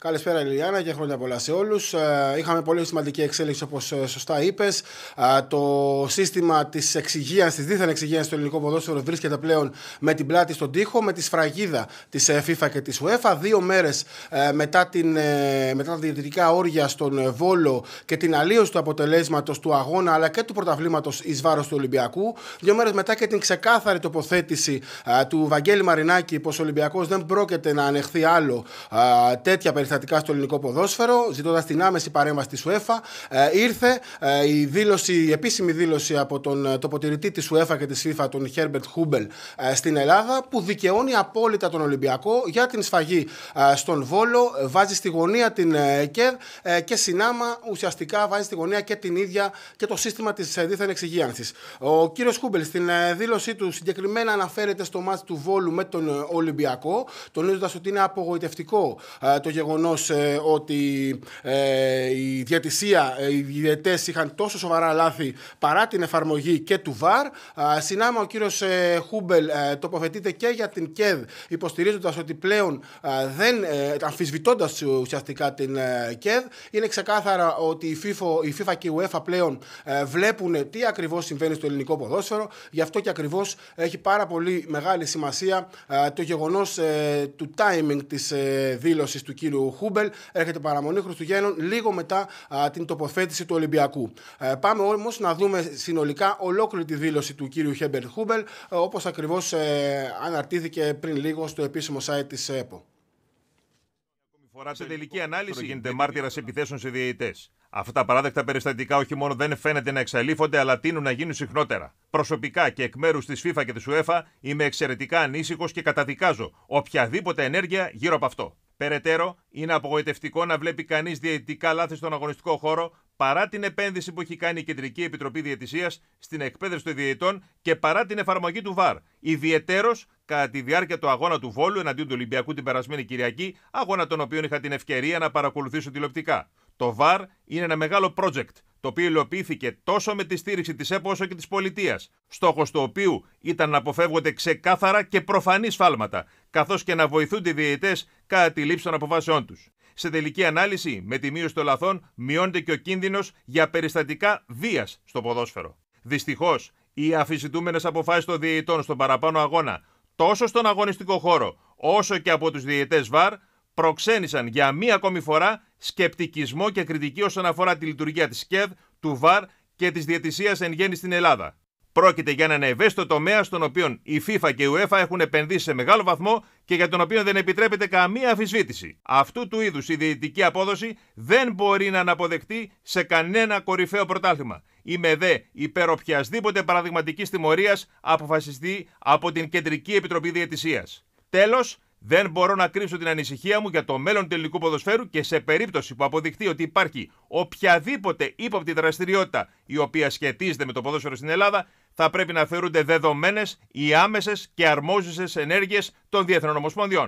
Καλησπέρα Ιλιάνα και χρόνια πολλά σε όλους. Ε, είχαμε πολύ σημαντική εξέλιξη όπως ε, σωστά είπες, ε, Το σύστημα της της δίθεν εξυγείας στο ελληνικό ποδόσφαιρο βρίσκεται πλέον με την πλάτη στον τοίχο, με τη σφραγίδα της FIFA και της UEFA. Δύο μέρες μετά, μετά τα διαιτητικά όρια στον Βόλο και την αλλίωση του αποτελέσματος του αγώνα αλλά και του πρωταβλήματο εις βάρος του Ολυμπιακού. Δύο μέρες μετά και την ξεκάθαρη τοποθέτηση του Βαγγέλη Μαρινάκη πως ο Ολυμπιακός δεν πρόκειται να ανεχθεί άλλο τέτοια περιστατικά στο ελληνικό ποδόσφαιρο, ζητώντας την άμεση παρέμβαση της UEFA. Ε, ήρθε ε, η, δήλωση, η επίσημη δήλωση από τον ε, τοποτηρητή της UEFA και της FIFA, τον Χέρμπερτ Χούμπελ, ε, στην Ελλάδα, που δικαιώνει απόλυτα τον Ολυμπιακό για την σφαγή ε, στον Βόλο, βάζει στη γωνία την ΕΚΕΔ και συνάμα ουσιαστικά βάζει στη γωνία και την ίδια και το σύστημα της δίθεν εξυγίανσης. Ο κύριος Χούμπελ στην δήλωσή του συγκεκριμένα αναφέρεται στο μάτι του Βόλου με τον Ολυμπιακό, τονίζοντας ότι είναι απογοητευτικό το γεγονός γεγονός ε, ότι ε, η διατησία, ε, οι διαιτές είχαν τόσο σοβαρά λάθη παρά την εφαρμογή και του ΒΑΡ. Συνάμα, ο κύριος Χούμπελ τοποθετείται και για την ΚΕΔ, υποστηρίζοντας ότι πλέον δεν, αμφισβητώντα ουσιαστικά την ΚΕΔ, είναι ξεκάθαρα ότι η FIFA, η FIFA και η UEFA πλέον βλέπουν τι ακριβώς συμβαίνει στο ελληνικό ποδόσφαιρο. Γι' αυτό και ακριβώς έχει πάρα πολύ μεγάλη σημασία το γεγονός του timing της δήλωσης του κύριου ο Χούμπελ έρχεται παραμονή Χριστουγέννων λίγο μετά την τοποθέτηση του Ολυμπιακού. Ε, πάμε όμως να δούμε συνολικά ολόκληρη τη δήλωση του κύριου Χέμπερ Χούμπελ, ε, όπως ακριβώς ε, αναρτήθηκε πριν λίγο στο επίσημο site της ΕΠΟ. σε τελική ανάλυση γίνεται μάρτυρα επιθέσεων σε διαιτητές. Αυτά τα παράδεκτα περιστατικά όχι μόνο δεν φαίνεται να εξαλείφονται, αλλά τείνουν να γίνουν συχνότερα. Προσωπικά και εκ μέρους της FIFA και της UEFA είμαι εξαιρετικά ανήσυχος και καταδικάζω οποιαδήποτε ενέργεια γύρω από αυτό. Περαιτέρω, είναι απογοητευτικό να βλέπει κανείς διαιτητικά λάθη στον αγωνιστικό χώρο παρά την επένδυση που έχει κάνει η Κεντρική Επιτροπή Διαιτησίας στην εκπαίδευση των διαιτητών και παρά την εφαρμογή του ΒΑΡ. Ιδιαιτέρως κατά τη διάρκεια του αγώνα του Βόλου εναντίον του Ολυμπιακού την περασμένη Κυριακή, αγώνα τον οποίο είχα την ευκαιρία να παρακολουθήσω τηλεοπτικά. Το ΒΑΡ είναι ένα μεγάλο project το οποίο υλοποιήθηκε τόσο με τη στήριξη της ΕΠΟ όσο και της πολιτείας, στόχος του οποίου ήταν να αποφεύγονται ξεκάθαρα και προφανή σφάλματα, καθώς και να βοηθούνται οι διαιτητές κατά τη λήψη των αποφάσεών τους. Σε τελική ανάλυση, με τη μείωση των λαθών, μειώνεται και ο κίνδυνος για περιστατικά βίας στο ποδόσφαιρο. Δυστυχώς, οι αφισιτούμενε αποφάσεις των διαιτητών στον παραπάνω αγώνα, τόσο στον αγωνιστικό χώρο, όσο και από τους διαιτητές ΒΑΡ, προξένησαν για μία ακόμη φορά σκεπτικισμό και κριτική όσον αφορά τη λειτουργία της ΚΕΔ, του ΒΑΡ και της διαιτησίας εν γέννη στην Ελλάδα. Πρόκειται για έναν ευαίσθητο τομέα στον οποίο η FIFA και η UEFA έχουν επενδύσει σε μεγάλο βαθμό και για τον οποίο δεν επιτρέπεται καμία αφισβήτηση. Αυτού του είδους η διαιτητική απόδοση δεν μπορεί να αναποδεχτεί σε κανένα κορυφαίο πρωτάθλημα. Είμαι δε υπέρ οποιασδήποτε παραδειγματικής τιμωρίας αποφασιστεί από την Κεντρική Επιτροπή Διαιτησίας. Τέλος, δεν μπορώ να κρύψω την ανησυχία μου για το μέλλον του ελληνικού ποδοσφαίρου και σε περίπτωση που αποδειχθεί ότι υπάρχει οποιαδήποτε ύποπτη δραστηριότητα η οποία σχετίζεται με το ποδόσφαιρο στην Ελλάδα, θα πρέπει να θεωρούνται δεδομένες οι άμεσες και αρμόζουσες ενέργειες των Διεθνών Ομοσπονδιών.